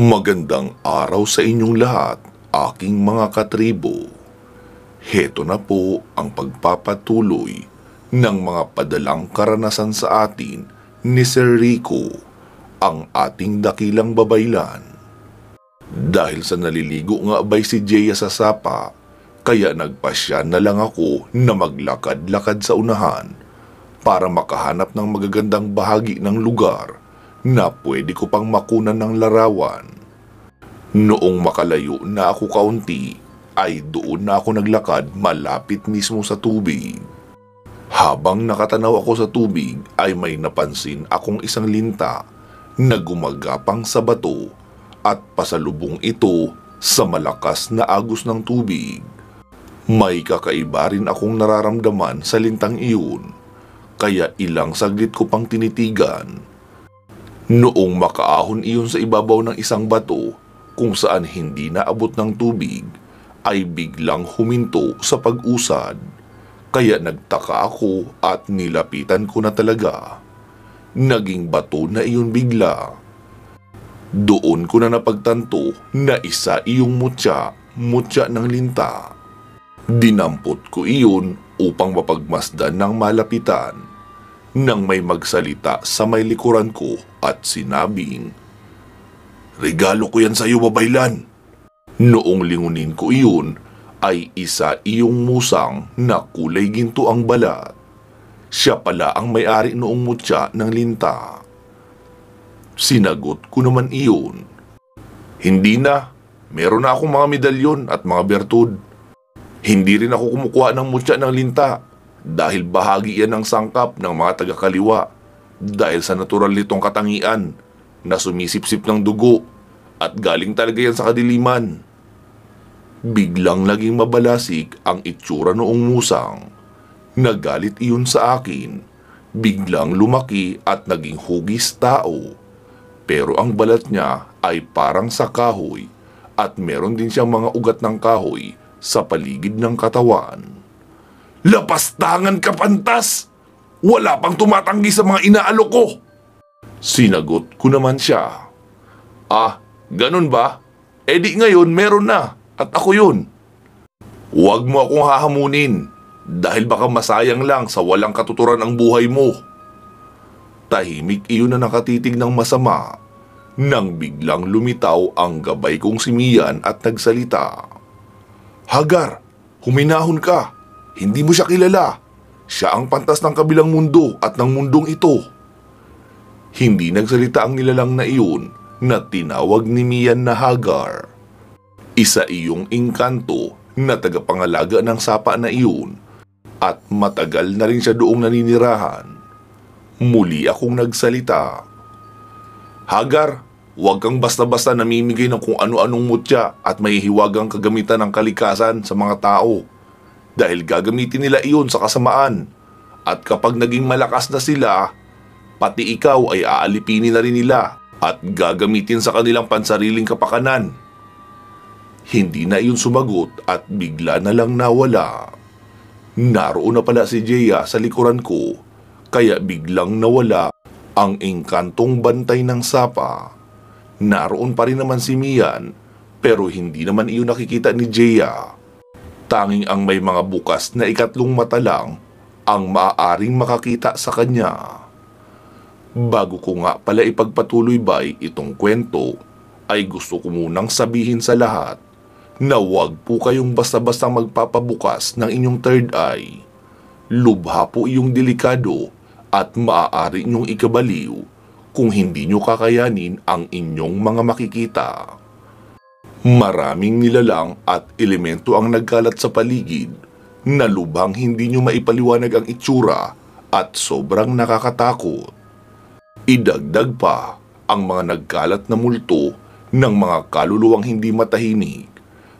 Magandang araw sa inyong lahat, aking mga katribo. Heto na po ang pagpapatuloy ng mga padalang karanasan sa atin ni Sir Rico, ang ating dakilang babaylan. Dahil sa naliligo nga bay si Jaya sa sapa, kaya nagpasya na lang ako na maglakad-lakad sa unahan para makahanap ng magagandang bahagi ng lugar na pwede ko pang makunan ng larawan. Noong makalayo na ako kaunti, ay doon na ako naglakad malapit mismo sa tubig. Habang nakatanaw ako sa tubig ay may napansin akong isang linta na gumagapang sa bato at pasalubong ito sa malakas na agos ng tubig. May kakaiba rin akong nararamdaman sa lintang iyon kaya ilang saglit ko pang tinitigan Noong makaahon iyon sa ibabaw ng isang bato kung saan hindi naabot ng tubig, ay biglang huminto sa pag-usad. Kaya nagtaka ako at nilapitan ko na talaga. Naging bato na iyon bigla. Doon ko na napagtanto na isa iyong mutya, mutya ng linta. Dinampot ko iyon upang mapagmasdan ng malapitan. Nang may magsalita sa may likuran ko at sinabing, Regalo ko yan sa iyo, babaylan. Noong lingunin ko iyon, ay isa iyong musang na kulay ginto ang balat. Siya pala ang may-ari noong mutya ng linta. Sinagot ko naman iyon. Hindi na. Meron na akong mga medalyon at mga bertud. Hindi rin ako kumukuha ng mutya ng linta dahil bahagi yan ng sangkap ng mga taga-kaliwa dahil sa natural nitong katangian na sumisipsip ng dugo at galing talaga yan sa kadiliman. Biglang naging mabalasik ang itsura noong musang. Nagalit iyon sa akin. Biglang lumaki at naging hugis tao. Pero ang balat niya ay parang sa kahoy at meron din siyang mga ugat ng kahoy sa paligid ng katawan. Lapastangan ka pantas! Wala pang tumatanggi sa mga inaalok ko. Sinagot ko naman siya. Ah, ganun ba? E di ngayon meron na at ako yun. Huwag mo akong hahamunin dahil baka masayang lang sa walang katuturan ang buhay mo. Tahimik iyon na nakatitig ng masama nang biglang lumitaw ang gabay kong si Mian at nagsalita. Hagar, huminahon ka. Hindi mo siya kilala. Siya ang pantas ng kabilang mundo at ng mundong ito. Hindi nagsalita ang nilalang na iyon na tinawag ni Mian na Hagar. Isa iyong inkanto na tagapangalaga ng sapa na iyon at matagal na rin siya doong naninirahan. Muli akong nagsalita. Hagar, huwag kang basta-basta namimigay ng kung ano-anong mutya at mahihiwagang kagamitan ng kalikasan sa mga tao dahil gagamitin nila iyon sa kasamaan. At kapag naging malakas na sila, pati ikaw ay aalipinin na rin nila at gagamitin sa kanilang pansariling kapakanan. Hindi na iyon sumagot at bigla na lang nawala. Naroon na pala si Jeya sa likuran ko, kaya biglang nawala ang engkantong bantay ng sapa. Naroon pa rin naman si Mian, pero hindi naman iyon nakikita ni Jeya tanging ang may mga bukas na ikatlong mata lang ang maaaring makakita sa kanya. Bago ko nga pala ipagpatuloy ba itong kwento, ay gusto ko munang sabihin sa lahat na huwag po kayong basta-basta magpapabukas ng inyong third eye. Lubha po iyong delikado at maaari niyong ikabaliw kung hindi niyo kakayanin ang inyong mga makikita. Maraming nilalang at elemento ang nagkalat sa paligid na lubhang hindi nyo maipaliwanag ang itsura at sobrang nakakatakot. Idagdag pa ang mga nagkalat na multo ng mga kaluluwang hindi matahimik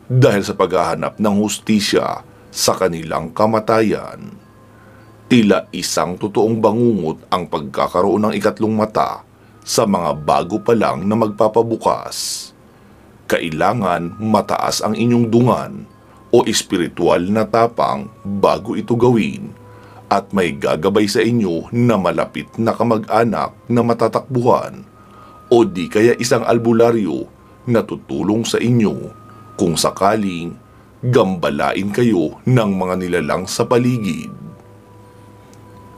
dahil sa paghahanap ng hustisya sa kanilang kamatayan. Tila isang totoong bangungot ang pagkakaroon ng ikatlong mata sa mga bago pa lang na magpapabukas kailangan mataas ang inyong dungan o espiritual na tapang bago ito gawin at may gagabay sa inyo na malapit na kamag-anak na matatakbuhan o di kaya isang albularyo na tutulong sa inyo kung sakaling gambalain kayo ng mga nilalang sa paligid.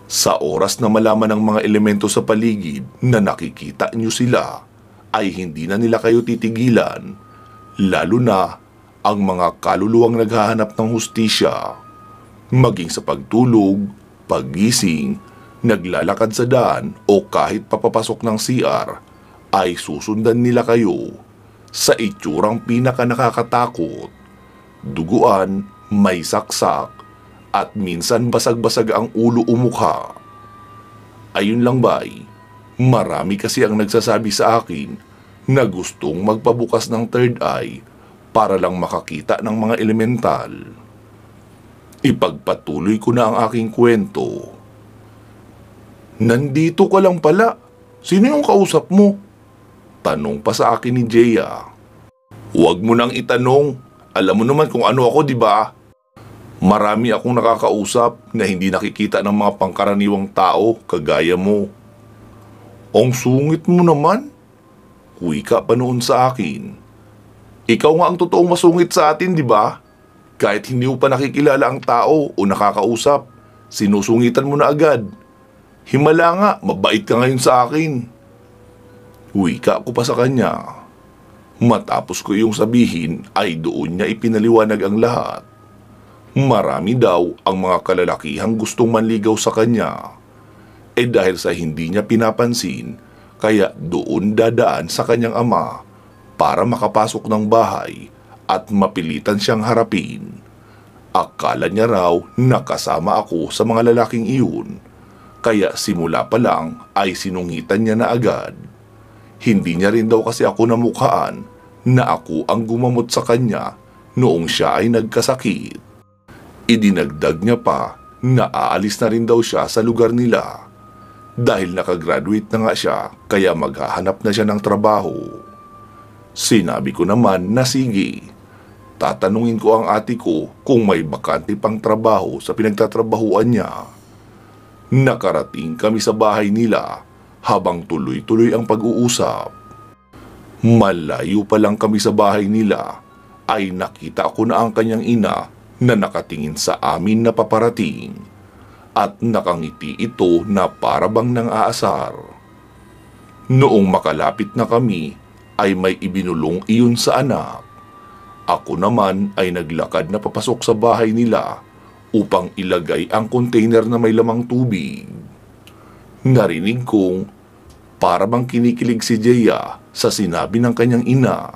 Sa oras na malaman ng mga elemento sa paligid na nakikita nyo sila, ay hindi na nila kayo titigilan lalo na ang mga kaluluwang naghahanap ng hustisya, maging sa pagtulog, paggising, naglalakad sa daan o kahit papapasok ng CR ay susundan nila kayo sa itsurang pinaka nakakatakot. Duguan, may saksak, at minsan basag-basag ang ulo o mukha. Ayun lang bay, marami kasi ang nagsasabi sa akin na gustong magpabukas ng third eye para lang makakita ng mga elemental. Ipagpatuloy ko na ang aking kwento. Nandito ka lang pala. Sino yung kausap mo? Tanong pa sa akin ni Jeya. Huwag mo nang itanong. Alam mo naman kung ano ako, di ba? Marami akong nakakausap na hindi nakikita ng mga pangkaraniwang tao kagaya mo. Ang sungit mo naman wika pa noon sa akin. Ikaw nga ang totoong masungit sa atin, di ba? Kahit hindi mo pa nakikilala ang tao o nakakausap, sinusungitan mo na agad. Himala nga, mabait ka ngayon sa akin. Wika ko pa sa kanya. Matapos ko yung sabihin ay doon niya ipinaliwanag ang lahat. Marami daw ang mga kalalakihang gustong manligaw sa kanya. Eh dahil sa hindi niya pinapansin, kaya doon dadaan sa kanyang ama para makapasok ng bahay at mapilitan siyang harapin. Akala niya raw nakasama ako sa mga lalaking iyon, kaya simula pa lang ay sinungitan niya na agad. Hindi niya rin daw kasi ako namukhaan na ako ang gumamot sa kanya noong siya ay nagkasakit. Idinagdag niya pa na aalis na rin daw siya sa lugar nila dahil nakagraduate na nga siya, kaya maghahanap na siya ng trabaho. Sinabi ko naman na sige. Tatanungin ko ang ate ko kung may bakante pang trabaho sa pinagtatrabahuan niya. Nakarating kami sa bahay nila habang tuloy-tuloy ang pag-uusap. Malayo pa lang kami sa bahay nila ay nakita ko na ang kanyang ina na nakatingin sa amin na paparating at nakangiti ito na parabang nang aasar. Noong makalapit na kami ay may ibinulong iyon sa anak. Ako naman ay naglakad na papasok sa bahay nila upang ilagay ang container na may lamang tubig. Narinig kong para bang kinikilig si Jaya sa sinabi ng kanyang ina.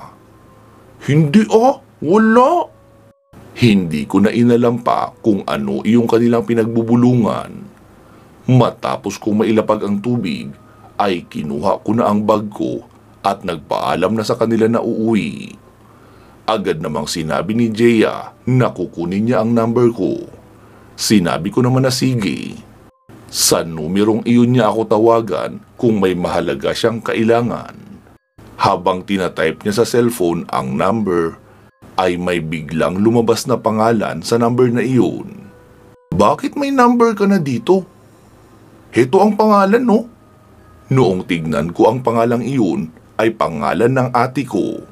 Hindi ah, wala. Hindi ko na inalam pa kung ano iyong kanilang pinagbubulungan. Matapos kong mailapag ang tubig, ay kinuha ko na ang bag ko at nagpaalam na sa kanila na uuwi. Agad namang sinabi ni Jeya na kukunin niya ang number ko. Sinabi ko naman na sige. Sa numerong iyon niya ako tawagan kung may mahalaga siyang kailangan. Habang tinatype niya sa cellphone ang number, ay may biglang lumabas na pangalan sa number na iyon. Bakit may number ka na dito? Heto ang pangalan no? Noong tignan ko ang pangalang iyon ay pangalan ng ate ko.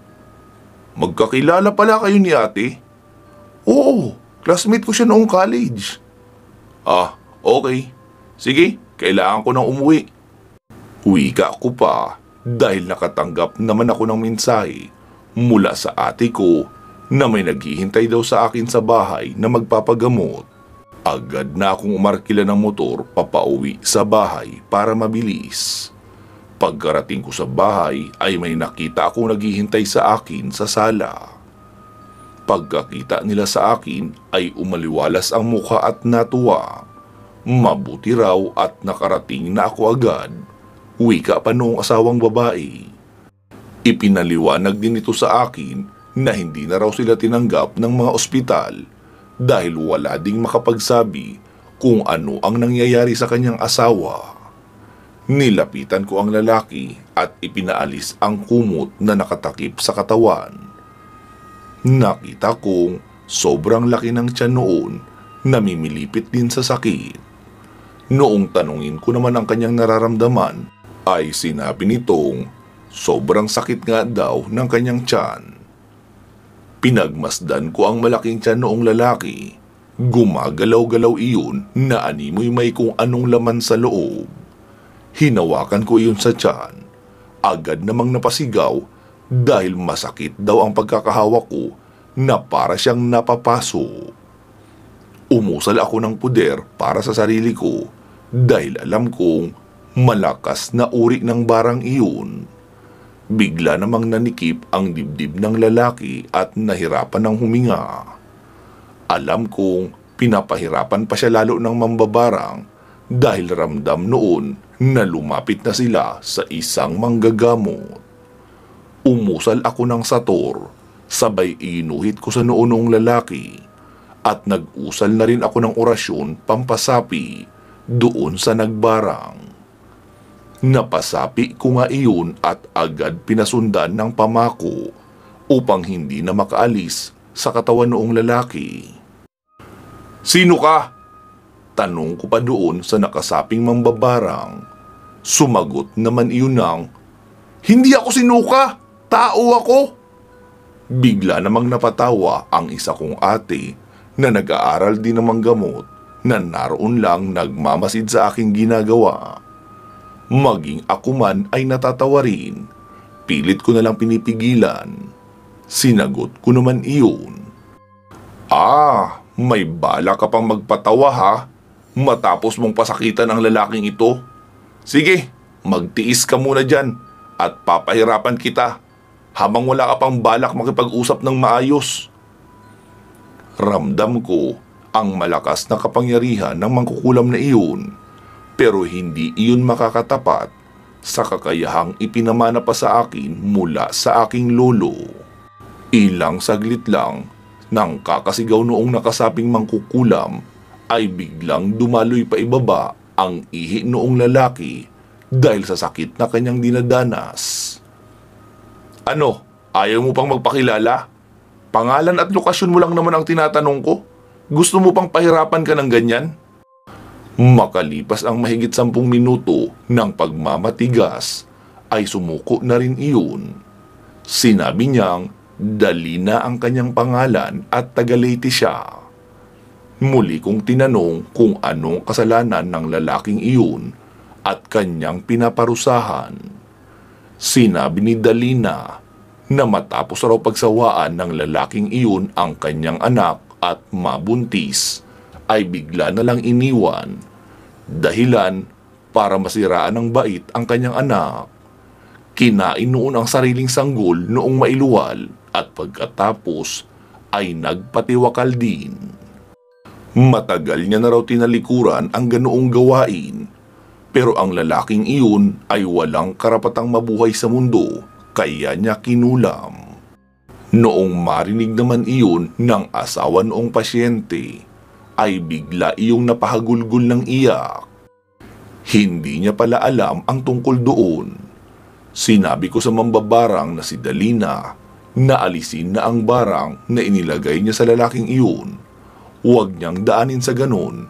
Magkakilala pala kayo ni ate? Oo, classmate ko siya noong college. Ah, okay. Sige, kailangan ko nang umuwi. Uwi ka ko pa dahil nakatanggap naman ako ng mensahe mula sa ate ko na may naghihintay daw sa akin sa bahay na magpapagamot. Agad na akong umarkila ng motor papauwi sa bahay para mabilis. Pagkarating ko sa bahay ay may nakita akong naghihintay sa akin sa sala. Pagkakita nila sa akin ay umaliwalas ang mukha at natuwa. Mabuti raw at nakarating na ako agad. Wika pa noong asawang babae. Ipinaliwanag din ito sa akin na hindi na raw sila tinanggap ng mga ospital dahil wala ding makapagsabi kung ano ang nangyayari sa kanyang asawa. Nilapitan ko ang lalaki at ipinaalis ang kumot na nakatakip sa katawan. Nakita kong sobrang laki ng tiyan noon, namimilipit din sa sakit. Noong tanungin ko naman ang kanyang nararamdaman, ay sinabi nitong sobrang sakit nga daw ng kanyang tiyan. Pinagmasdan ko ang malaking tiyan noong lalaki. Gumagalaw-galaw iyon na animoy may kung anong laman sa loob. Hinawakan ko iyon sa tiyan. Agad namang napasigaw dahil masakit daw ang pagkakahawak ko na para siyang napapaso. Umusal ako ng puder para sa sarili ko dahil alam kong malakas na uri ng barang iyon. Bigla namang nanikip ang dibdib ng lalaki at nahirapan ng huminga. Alam kong pinapahirapan pa siya lalo ng mambabarang dahil ramdam noon na lumapit na sila sa isang manggagamot. Umusal ako ng sator, sabay inuhit ko sa noon noong lalaki at nag-usal na rin ako ng orasyon pampasapi doon sa nagbarang. Napasapi ko nga iyon at agad pinasundan ng pamako upang hindi na makaalis sa katawan noong lalaki. Sino ka? Tanong ko pa doon sa nakasaping mambabarang. Sumagot naman iyon ng, Hindi ako sinuka! Tao ako! Bigla namang napatawa ang isa kong ate na nag-aaral din ng manggamot na naroon lang nagmamasid sa aking ginagawa. Maging ako man ay natatawa rin. Pilit ko na lang pinipigilan. Sinagot ko naman iyon. Ah, may bala ka pang magpatawa ha? Matapos mong pasakitan ang lalaking ito? Sige, magtiis ka muna dyan at papahirapan kita habang wala ka pang balak makipag-usap ng maayos. Ramdam ko ang malakas na kapangyarihan ng mangkukulam na iyon pero hindi iyon makakatapat sa kakayahang ipinamana pa sa akin mula sa aking lolo. Ilang saglit lang nang kakasigaw noong nakasaping mangkukulam ay biglang dumaloy pa ibaba ang ihi noong lalaki dahil sa sakit na kanyang dinadanas. Ano, ayaw mo pang magpakilala? Pangalan at lokasyon mo lang naman ang tinatanong ko? Gusto mo pang pahirapan ka ng ganyan? Makalipas ang mahigit sampung minuto ng pagmamatigas, ay sumuko na rin iyon. Sinabi niyang dali na ang kanyang pangalan at taga-Leyte siya. Muli kong tinanong kung anong kasalanan ng lalaking iyon at kanyang pinaparusahan. Sinabi ni Dalina na matapos raw pagsawaan ng lalaking iyon ang kanyang anak at mabuntis ay bigla na lang iniwan dahilan para masiraan ng bait ang kanyang anak. Kinain noon ang sariling sanggol noong mailuwal at pagkatapos ay nagpatiwakal din. Matagal niya na raw tinalikuran ang ganoong gawain pero ang lalaking iyon ay walang karapatang mabuhay sa mundo kaya niya kinulam. Noong marinig naman iyon ng asawa noong pasyente, ay bigla iyong napahagulgol ng iyak. Hindi niya pala alam ang tungkol doon. Sinabi ko sa mambabarang na si Dalina na alisin na ang barang na inilagay niya sa lalaking iyon. Huwag niyang daanin sa ganun,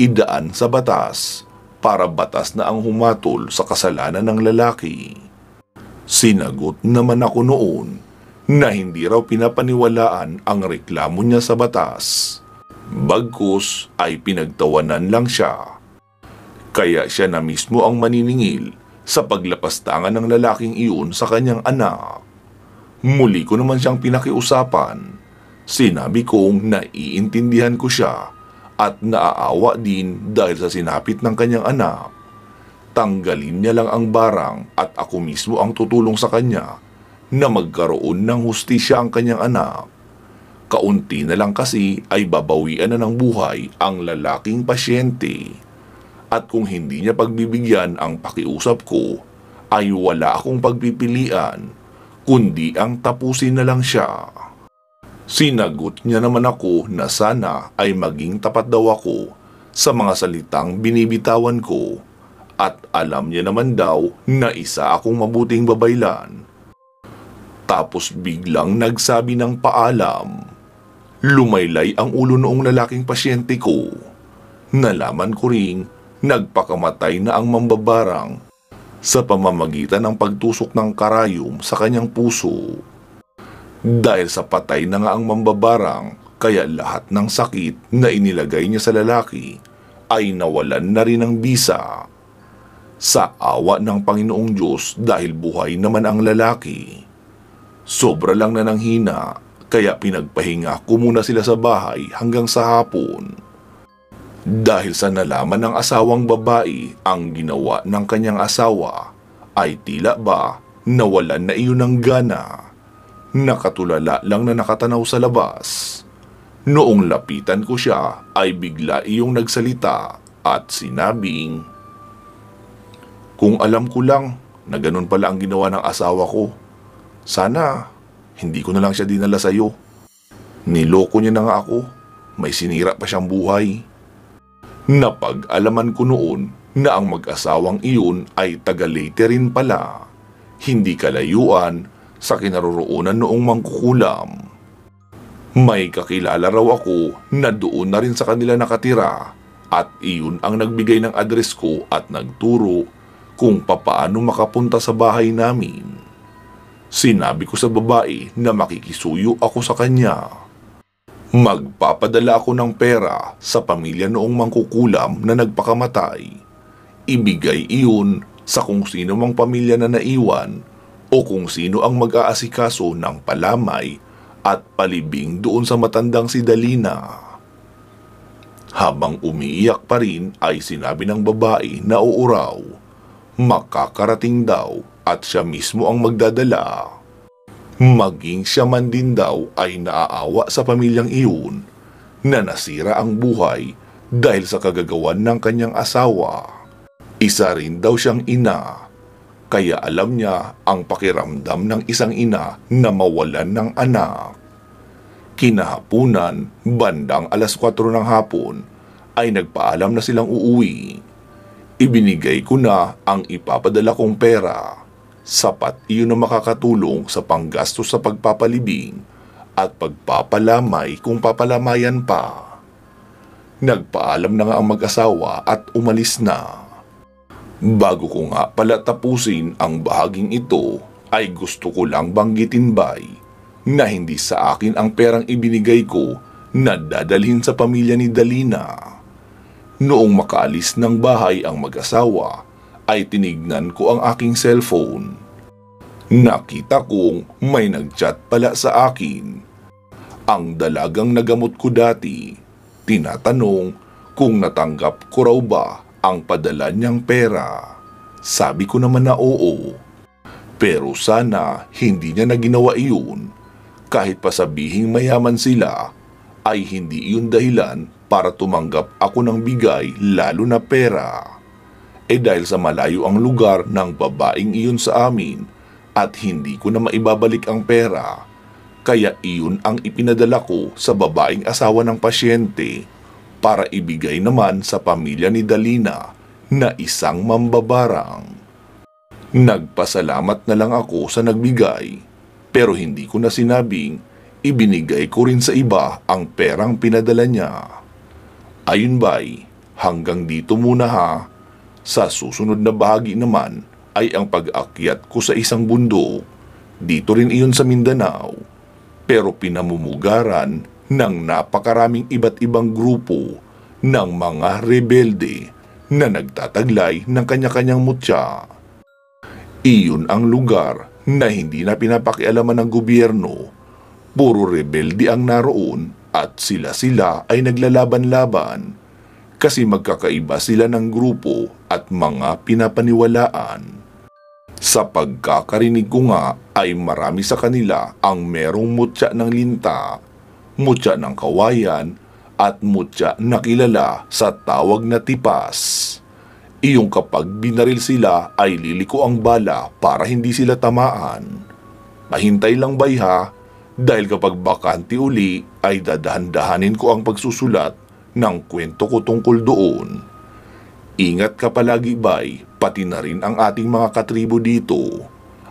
idaan sa batas para batas na ang humatol sa kasalanan ng lalaki. Sinagot naman ako noon na hindi raw pinapaniwalaan ang reklamo niya sa batas Bagkus ay pinagtawanan lang siya. Kaya siya na mismo ang maniningil sa paglapastangan ng lalaking iyon sa kanyang anak. Muli ko naman siyang pinakiusapan. Sinabi kong naiintindihan ko siya at naaawa din dahil sa sinapit ng kanyang anak. Tanggalin niya lang ang barang at ako mismo ang tutulong sa kanya na magkaroon ng hustisya ang kanyang anak. Kaunti na lang kasi ay babawian na ng buhay ang lalaking pasyente. At kung hindi niya pagbibigyan ang pakiusap ko, ay wala akong pagpipilian, kundi ang tapusin na lang siya. Sinagot niya naman ako na sana ay maging tapat daw ako sa mga salitang binibitawan ko at alam niya naman daw na isa akong mabuting babaylan. Tapos biglang nagsabi ng paalam. Lumaylay ang ulo noong lalaking pasyente ko. Nalaman ko ring nagpakamatay na ang mambabarang sa pamamagitan ng pagtusok ng karayom sa kanyang puso. Dahil sa patay na nga ang mambabarang, kaya lahat ng sakit na inilagay niya sa lalaki ay nawalan na rin ng bisa. Sa awa ng Panginoong Diyos dahil buhay naman ang lalaki. Sobra lang na ng hina kaya pinagpahinga ko muna sila sa bahay hanggang sa hapon. Dahil sa nalaman ng asawang babae ang ginawa ng kanyang asawa, ay tila ba nawalan na iyon ng gana. Nakatulala lang na nakatanaw sa labas. Noong lapitan ko siya ay bigla iyong nagsalita at sinabing, Kung alam ko lang na ganun pala ang ginawa ng asawa ko, sana hindi ko na lang siya dinala sa'yo. Niloko niya na nga ako. May sinira pa siyang buhay. Napag-alaman ko noon na ang mag-asawang iyon ay taga-Leyte rin pala. Hindi kalayuan sa kinaroroonan noong mangkukulam. May kakilala raw ako na doon na rin sa kanila nakatira at iyon ang nagbigay ng address ko at nagturo kung papaano makapunta sa bahay namin. Sinabi ko sa babae na makikisuyo ako sa kanya. Magpapadala ako ng pera sa pamilya noong mangkukulam na nagpakamatay. Ibigay iyon sa kung sino mang pamilya na naiwan o kung sino ang mag-aasikaso ng palamay at palibing doon sa matandang si Dalina. Habang umiiyak pa rin ay sinabi ng babae na uuraw, makakarating daw at siya mismo ang magdadala. Maging siya man din daw ay naaawa sa pamilyang iyon na nasira ang buhay dahil sa kagagawan ng kanyang asawa. Isa rin daw siyang ina, kaya alam niya ang pakiramdam ng isang ina na mawalan ng anak. Kinahapunan, bandang alas 4 ng hapon, ay nagpaalam na silang uuwi. Ibinigay ko na ang ipapadala kong pera sapat iyon na makakatulong sa panggastos sa pagpapalibing at pagpapalamay kung papalamayan pa. Nagpaalam na nga ang mag-asawa at umalis na. Bago ko nga pala tapusin ang bahaging ito, ay gusto ko lang banggitin bay na hindi sa akin ang perang ibinigay ko na dadalhin sa pamilya ni Dalina. Noong makaalis ng bahay ang mag-asawa, ay tinignan ko ang aking cellphone. Nakita kong may nagchat pala sa akin. Ang dalagang nagamot ko dati, tinatanong kung natanggap ko raw ba ang padala niyang pera. Sabi ko naman na oo. Pero sana hindi niya naginawa iyon. Kahit pasabihing mayaman sila, ay hindi iyon dahilan para tumanggap ako ng bigay lalo na pera eh dahil sa malayo ang lugar ng babaeng iyon sa amin at hindi ko na maibabalik ang pera. Kaya iyon ang ipinadala ko sa babaeng asawa ng pasyente para ibigay naman sa pamilya ni Dalina na isang mambabarang. Nagpasalamat na lang ako sa nagbigay pero hindi ko na sinabing ibinigay ko rin sa iba ang perang pinadala niya. Ayun ba'y hanggang dito muna ha sa susunod na bahagi naman ay ang pag-akyat ko sa isang bundok. Dito rin iyon sa Mindanao. Pero pinamumugaran ng napakaraming iba't ibang grupo ng mga rebelde na nagtataglay ng kanya-kanyang mutya. Iyon ang lugar na hindi na pinapakialaman ng gobyerno. Puro rebelde ang naroon at sila-sila ay naglalaban-laban kasi magkakaiba sila ng grupo at mga pinapaniwalaan. Sa pagkakarinig ko nga ay marami sa kanila ang merong mutya ng linta, mutya ng kawayan, at mutya na kilala sa tawag na tipas. Iyong kapag binaril sila ay liliko ang bala para hindi sila tamaan. Mahintay lang bayha dahil kapag bakanti uli ay dadahan-dahanin ko ang pagsusulat ng kwento ko tungkol doon. Ingat ka palagi bay, pati na rin ang ating mga katribo dito.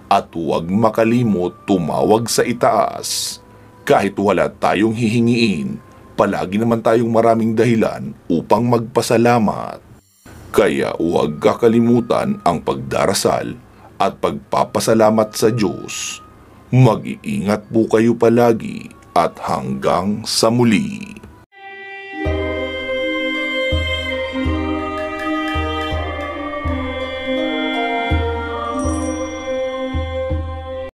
At huwag makalimot tumawag sa itaas. Kahit wala tayong hihingiin, palagi naman tayong maraming dahilan upang magpasalamat. Kaya huwag kakalimutan ang pagdarasal at pagpapasalamat sa Diyos. Mag-iingat po kayo palagi at hanggang sa muli.